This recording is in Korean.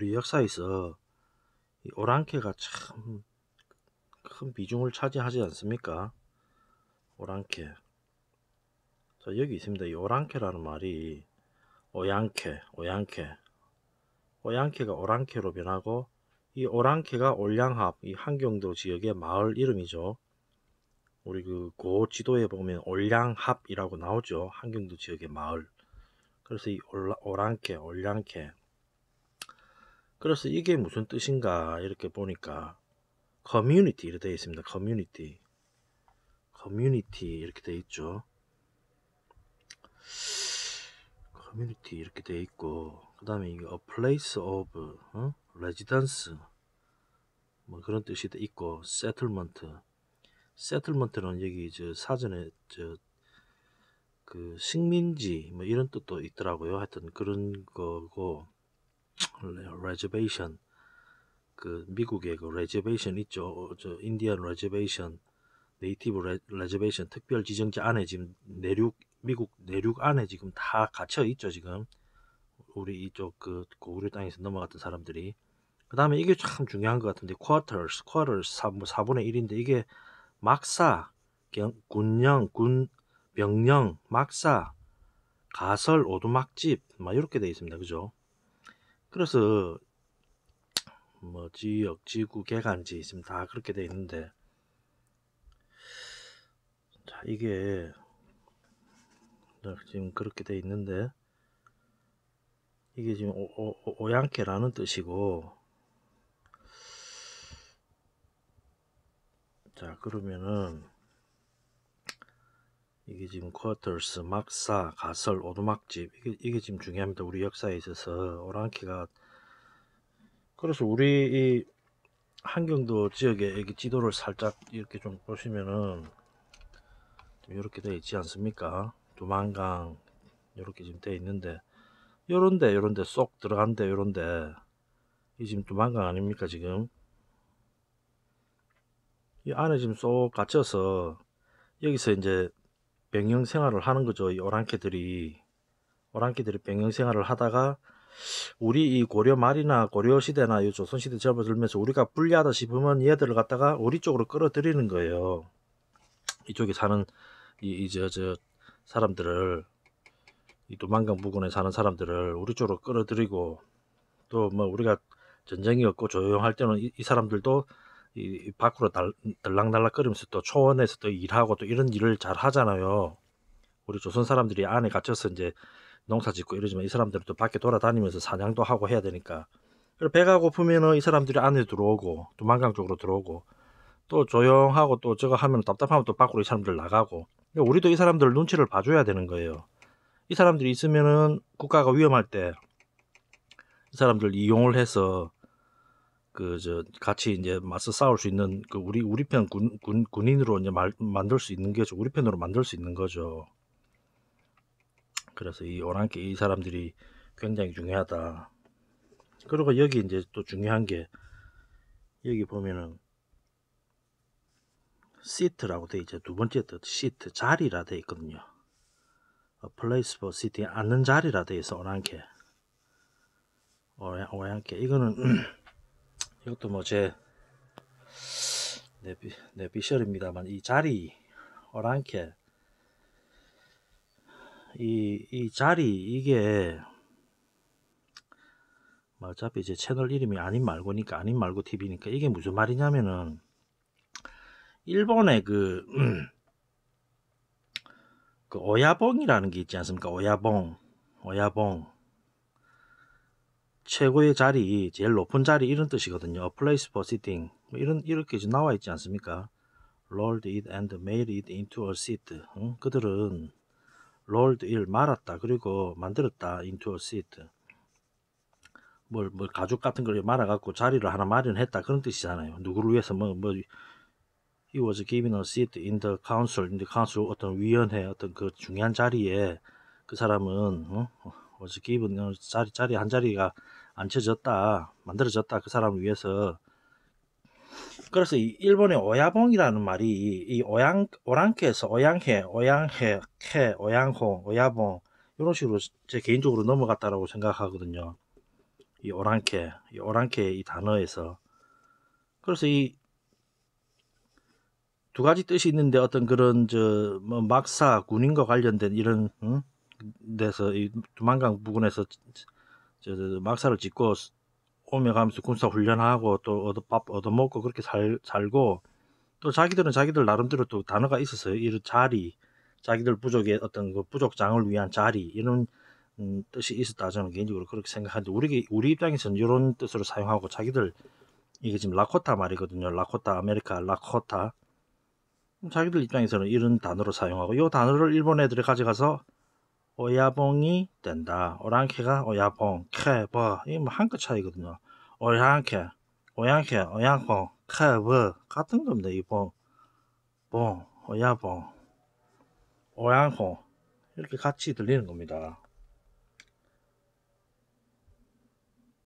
우리 역사에서 이 오랑캐가 참 큰 비중을 차지하지 않습니까? 오랑캐. 자, 여기 있습니다. 이 오랑캐라는 말이 오양캐, 오양캐. 오양캐가 오랑캐로 변하고 이 오랑캐가 올양합, 이 한경도 지역의 마을 이름이죠. 우리 그 고 지도에 보면 올양합이라고 나오죠. 한경도 지역의 마을. 그래서 이 올라, 오랑캐, 올양캐. 그래서 이게 무슨 뜻인가 이렇게 보니까 커뮤니티 이렇게 되어 있습니다. 커뮤니티 커뮤니티 이렇게 되어 있죠. 커뮤니티 이렇게 되어 있고 그 다음에 이게 a place of 어? residence 뭐 그런 뜻이 있고 settlement settlement는 여기 저 사전에 저 그 식민지 뭐 이런 뜻도 있더라고요. 하여튼 그런 거고 레 e 베이션그 미국의 그 r e s e r 있죠. 저 인디언 레 e 베이션 네이티브 레 e 베이션 특별 지정지 안에 지금 내륙 미국 내륙 안에 지금 다 갇혀 있죠 지금 우리 이쪽 그 고구려 그 땅에서 넘어갔던 사람들이 그 다음에 이게 참 중요한 것 같은데 쿼 u 스 r t e r s q 4, 분의 1인데 이게 막사 경, 군령, 군 병령, 막사 가설, 오두막집 막 이렇게 돼 있습니다. 그죠? 그래서 뭐 지역, 지구, 개간지 지금 다 그렇게 돼 있는데 자 이게 지금 그렇게 돼 있는데 이게 지금 오, 양캐라는 뜻이고 자 그러면은 이게 지금 쿼터스, 막사, 가설, 오두막집 이게, 이게 지금 중요합니다. 우리 역사에 있어서 오랑캐가 그래서 우리 이 한경도 지역의 이 지도를 살짝 이렇게 좀 보시면은 이렇게 되어 있지 않습니까? 두만강 이렇게 지금 되어 있는데 요런데 요런데 쏙 들어간데 요런데 이 지금 두만강 아닙니까 지금 이 안에 지금 쏙 갇혀서 여기서 이제 병영 생활을 하는 거죠. 이 오랑캐들이. 오랑캐들이 병영 생활을 하다가 우리 이 고려 말이나 고려 시대나 이 조선 시대 접어들면서 우리가 불리하다 싶으면 얘들을 갖다가 우리 쪽으로 끌어들이는 거예요. 이쪽에 사는 이저저 사람들을 이도망강 부근에 사는 사람들을 우리 쪽으로 끌어들이고 또 뭐 우리가 전쟁이 없고 조용할 때는 이, 이 사람들도 이 밖으로 달, 덜랑달랑거리면서 또 초원에서 또 일하고 또 이런 일을 잘 하잖아요. 우리 조선 사람들이 안에 갇혀서 이제 농사 짓고 이러지만 이 사람들은 또 밖에 돌아다니면서 사냥도 하고 해야 되니까 그리고 배가 고프면은 이 사람들이 안에 들어오고 또 만강 쪽으로 들어오고 또 조용하고 또 저거 하면 답답하면 또 밖으로 이 사람들 나가고 그러니까 우리도 이 사람들 눈치를 봐줘야 되는 거예요. 이 사람들이 있으면은 국가가 위험할 때 이 사람들 이용을 해서 그저 같이 이제 맞서 싸울 수 있는 그 우리 우리 편 군군 군인으로 이제 말, 만들 수 있는 게죠 우리 편으로 만들 수 있는 거죠. 그래서 이 오랑캐 이 사람들이 굉장히 중요하다. 그리고 여기 이제 또 중요한 게 여기 보면은 시트라고 돼 이제 두 번째 뜻 시트 자리라 돼 있거든요. A place for sitting 앉는 자리라 돼 있어 오랑캐. 오랑캐 이거는 이것도 뭐 제 내비셜입니다만 이 자리 어랑케 이, 이 자리 이게 뭐 어차피 이제 채널 이름이 아닌 말고니까 아닌 말고 TV니까 이게 무슨 말이냐면은 일본의 그, 음, 그 오야봉이라는 게 있지 않습니까? 오야봉, 오야봉 최고의 자리, 제일 높은 자리 이런 뜻이거든요. A place for sitting 뭐 이런 이렇게 나와 있지 않습니까? Rolled it and made it into a seat. 응? 그들은 rolled it 말았다 그리고 만들었다 into a seat. 뭘, 뭘 뭐 가죽 같은 걸 말아갖고 자리를 하나 마련했다 그런 뜻이잖아요. 누구를 위해서 뭐, 뭐 he was given a seat in the council, in the council 어떤 위원회 어떤 그 중요한 자리에 그 사람은 어? 어제 기분은 자리, 자리 한 자리가 앉혀졌다, 만들어졌다, 그 사람을 위해서. 그래서 이 일본의 오야봉이라는 말이 이 오양, 오랑캐에서 오양해, 오양해, 캐, 오양홍, 오야봉, 이런 식으로 제 개인적으로 넘어갔다라고 생각하거든요. 이 오랑캐, 이 오랑캐 이 단어에서. 그래서 이 두 가지 뜻이 있는데 어떤 그런 저뭐 막사 군인과 관련된 이런 음? 데서 이 두만강 부근에서 저, 저, 저 막사를 짓고 오며 가면서 군사 훈련하고 또 얻어 밥 얻어먹고 그렇게 살, 살고 또 자기들은 자기들 나름대로 또 단어가 있었어요. 이런 자리, 자기들 부족의 어떤 그 부족장을 위한 자리 이런 음, 뜻이 있었다 저는 개인적으로 그렇게 생각하는데 우리 우리 입장에서는 이런 뜻으로 사용하고 자기들 이게 지금 라코타 말이거든요. 라코타 아메리카 라코타 자기들 입장에서는 이런 단어로 사용하고 이 단어를 일본 애들이 가져가서 오야봉이 된다. 오랑캐가 오야봉, 캐버 이게 뭐한끗 차이거든요. 오양캐, 오양캐, 오양봉, 캐버 같은 겁니다. 이봉, 봉, 오야봉, 오양홍 이렇게 같이 들리는 겁니다.